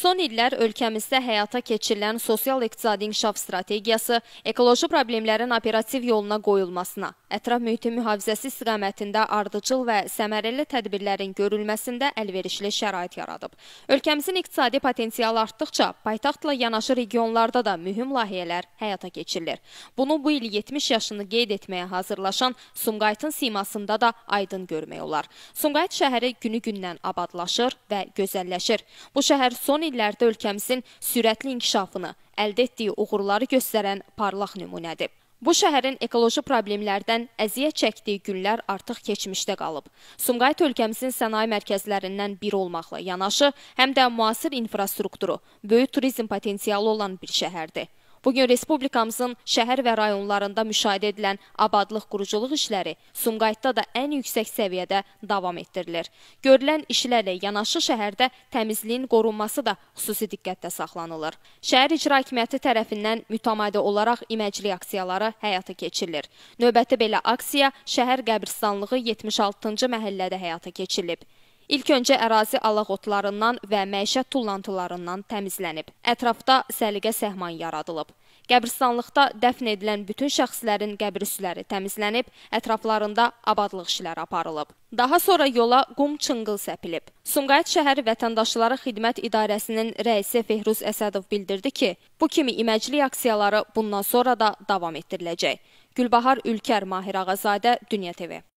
Son illər ölkəmizdə həyata keçirilən sosial-iqtisadi inkişaf strategiyası ekoloji problemlərin operativ yoluna qoyulmasına, ətraf mühitin mühafizəsi istiqamətində ardıcıl və səmərəli tədbirlərin görülməsində əlverişli şərait yaradıb. Ölkəmizin iqtisadi potensialı artdıqca paytaxtla yanaşı regionlarda da mühüm layihələr həyata keçirilir. Bunu bu il 70 yaşını qeyd etməyə hazırlaşan Sumqayıtın simasında da aydın görmək olar. Sumqayıt şəhəri günü-gündən abadlaşır və gözəlləşir. Bu şəhər son illərdə ölkəmizin sürətli inkişafını, əldə etdiyi uğurları göstərən parlaq nümunədir. Bu şəhərin ekoloji problemlərdən əziyyət çəkdiyi günlər artıq keçmişdə qalıb. Sumqayıt ölkəmizin sənaye mərkəzlərindən biri olmaqla yanaşı, həm də müasir infrastrukturu, böyük turizm potensialı olan bir şəhərdir. Bugün Respublikamızın şəhər və rayonlarında müşahidə edilən abadlıq quruculuq işləri Sumqayıtda da ən yüksək səviyyədə davam etdirilir. Görülən işlərlə yanaşı şəhərdə təmizliyin qorunması da xüsusi diqqətdə saxlanılır. Şəhər İcra Hakimiyyəti tərəfindən mütəmadi olaraq iməclik aksiyaları həyata keçirilir. Növbəti belə aksiya şəhər qəbristanlığı 76-cı məhəllədə həyata keçirilib. İlk öncə ərazi alaqotlarından və məişət tullantılarından təmizlənib. Ətrafda səliqə-səhman yaradılıb. Qəbristanlıqda dəfn edilən bütün şəxslərin qəbir üsləri təmizlənib, ətraflarında abadlıq işləri aparılıb. Daha sonra yola qum çınqıl səpilib. Sumqayıt şəhər vətəndaşları xidmət idarəsinin rəisi Fehruz Əsədov bildirdi ki, bu kimi iməcli aksiyaları bundan sonra da davam etdiriləcək. Gülbahar Ülkər Mahir Ağazadə, Dünya TV